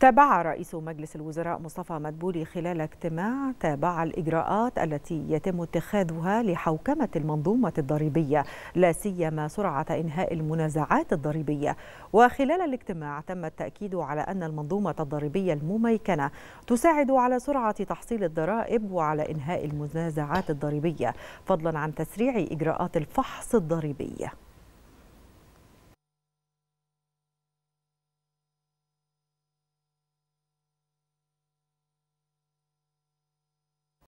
تابع رئيس مجلس الوزراء مصطفى مدبولي خلال اجتماع تابع الإجراءات التي يتم اتخاذها لحوكمة المنظومة الضريبية لا سيما سرعة إنهاء المنازعات الضريبية وخلال الاجتماع تم التأكيد على أن المنظومة الضريبية المميكنة تساعد على سرعة تحصيل الضرائب وعلى إنهاء المنازعات الضريبية فضلا عن تسريع إجراءات الفحص الضريبي